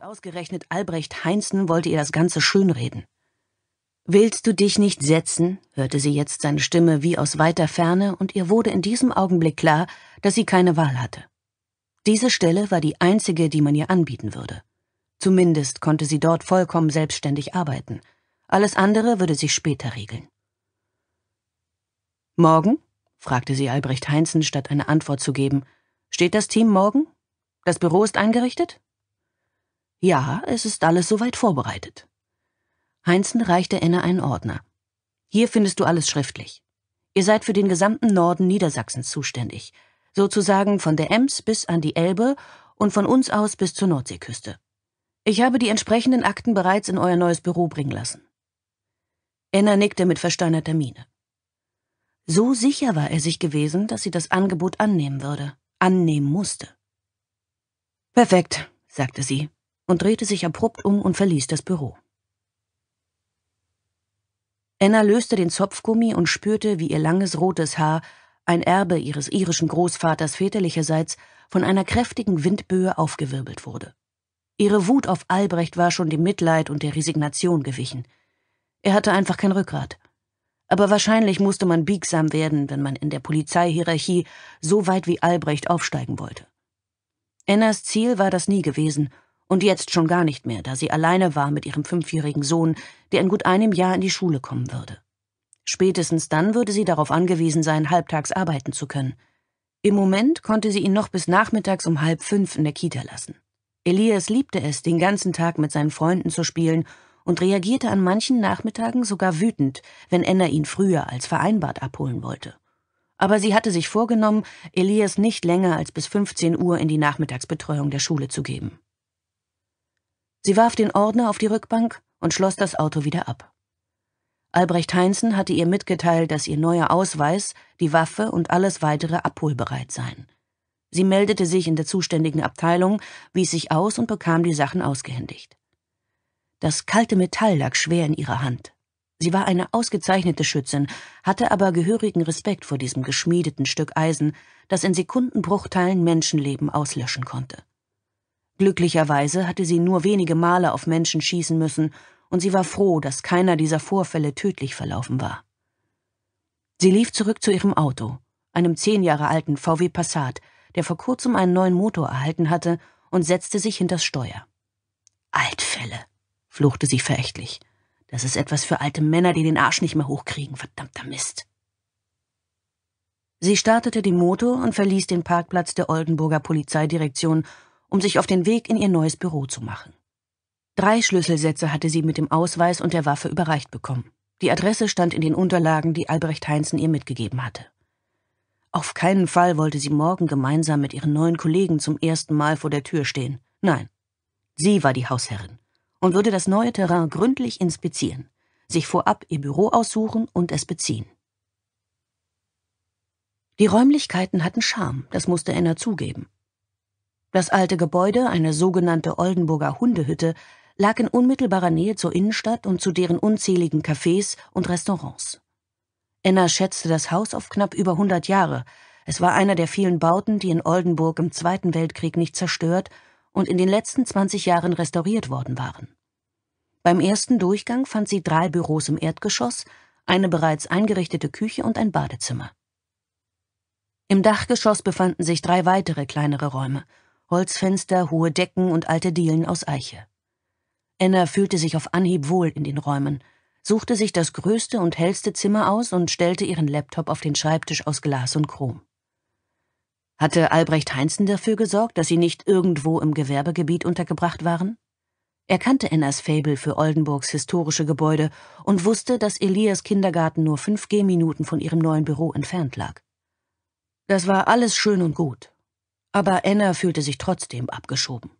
Und ausgerechnet Albrecht Heinzen wollte ihr das Ganze schönreden. Willst du dich nicht setzen? hörte sie jetzt seine Stimme wie aus weiter Ferne, und ihr wurde in diesem Augenblick klar, dass sie keine Wahl hatte. Diese Stelle war die einzige, die man ihr anbieten würde. Zumindest konnte sie dort vollkommen selbstständig arbeiten. Alles andere würde sich später regeln. Morgen? fragte sie Albrecht Heinzen, statt eine Antwort zu geben. Steht das Team morgen? Das Büro ist eingerichtet? Ja, es ist alles soweit vorbereitet. Heinzen reichte Enne einen Ordner. Hier findest du alles schriftlich. Ihr seid für den gesamten Norden Niedersachsens zuständig, sozusagen von der Ems bis an die Elbe und von uns aus bis zur Nordseeküste. Ich habe die entsprechenden Akten bereits in euer neues Büro bringen lassen. Enna nickte mit versteinerter Miene. So sicher war er sich gewesen, dass sie das Angebot annehmen würde, annehmen musste. Perfekt, sagte sie und drehte sich abrupt um und verließ das Büro. Anna löste den Zopfgummi und spürte, wie ihr langes rotes Haar, ein Erbe ihres irischen Großvaters väterlicherseits, von einer kräftigen Windböe aufgewirbelt wurde. Ihre Wut auf Albrecht war schon dem Mitleid und der Resignation gewichen. Er hatte einfach kein Rückgrat. Aber wahrscheinlich musste man biegsam werden, wenn man in der Polizeihierarchie so weit wie Albrecht aufsteigen wollte. Annas Ziel war das nie gewesen, und jetzt schon gar nicht mehr, da sie alleine war mit ihrem fünfjährigen Sohn, der in gut einem Jahr in die Schule kommen würde. Spätestens dann würde sie darauf angewiesen sein, halbtags arbeiten zu können. Im Moment konnte sie ihn noch bis nachmittags um halb fünf in der Kita lassen. Elias liebte es, den ganzen Tag mit seinen Freunden zu spielen und reagierte an manchen Nachmittagen sogar wütend, wenn Anna ihn früher als vereinbart abholen wollte. Aber sie hatte sich vorgenommen, Elias nicht länger als bis 15 Uhr in die Nachmittagsbetreuung der Schule zu geben. Sie warf den Ordner auf die Rückbank und schloss das Auto wieder ab. Albrecht Heinzen hatte ihr mitgeteilt, dass ihr neuer Ausweis, die Waffe und alles weitere abholbereit seien. Sie meldete sich in der zuständigen Abteilung, wies sich aus und bekam die Sachen ausgehändigt. Das kalte Metall lag schwer in ihrer Hand. Sie war eine ausgezeichnete Schützin, hatte aber gehörigen Respekt vor diesem geschmiedeten Stück Eisen, das in Sekundenbruchteilen Menschenleben auslöschen konnte. Glücklicherweise hatte sie nur wenige Male auf Menschen schießen müssen, und sie war froh, dass keiner dieser Vorfälle tödlich verlaufen war. Sie lief zurück zu ihrem Auto, einem zehn Jahre alten VW Passat, der vor kurzem einen neuen Motor erhalten hatte, und setzte sich hinters Steuer. Altfälle, fluchte sie verächtlich. Das ist etwas für alte Männer, die den Arsch nicht mehr hochkriegen, verdammter Mist. Sie startete den Motor und verließ den Parkplatz der Oldenburger Polizeidirektion um sich auf den Weg in ihr neues Büro zu machen. Drei Schlüsselsätze hatte sie mit dem Ausweis und der Waffe überreicht bekommen. Die Adresse stand in den Unterlagen, die Albrecht Heinzen ihr mitgegeben hatte. Auf keinen Fall wollte sie morgen gemeinsam mit ihren neuen Kollegen zum ersten Mal vor der Tür stehen. Nein. Sie war die Hausherrin und würde das neue Terrain gründlich inspizieren, sich vorab ihr Büro aussuchen und es beziehen. Die Räumlichkeiten hatten Charme, das musste Enna zugeben. Das alte Gebäude, eine sogenannte Oldenburger Hundehütte, lag in unmittelbarer Nähe zur Innenstadt und zu deren unzähligen Cafés und Restaurants. Enna schätzte das Haus auf knapp über 100 Jahre. Es war einer der vielen Bauten, die in Oldenburg im Zweiten Weltkrieg nicht zerstört und in den letzten 20 Jahren restauriert worden waren. Beim ersten Durchgang fand sie drei Büros im Erdgeschoss, eine bereits eingerichtete Küche und ein Badezimmer. Im Dachgeschoss befanden sich drei weitere kleinere Räume Holzfenster, hohe Decken und alte Dielen aus Eiche. Enna fühlte sich auf Anhieb wohl in den Räumen, suchte sich das größte und hellste Zimmer aus und stellte ihren Laptop auf den Schreibtisch aus Glas und Chrom. Hatte Albrecht Heinzen dafür gesorgt, dass sie nicht irgendwo im Gewerbegebiet untergebracht waren? Er kannte Ennas Fabel für Oldenburgs historische Gebäude und wusste, dass Elias Kindergarten nur fünf Gehminuten von ihrem neuen Büro entfernt lag. Das war alles schön und gut, aber Anna fühlte sich trotzdem abgeschoben.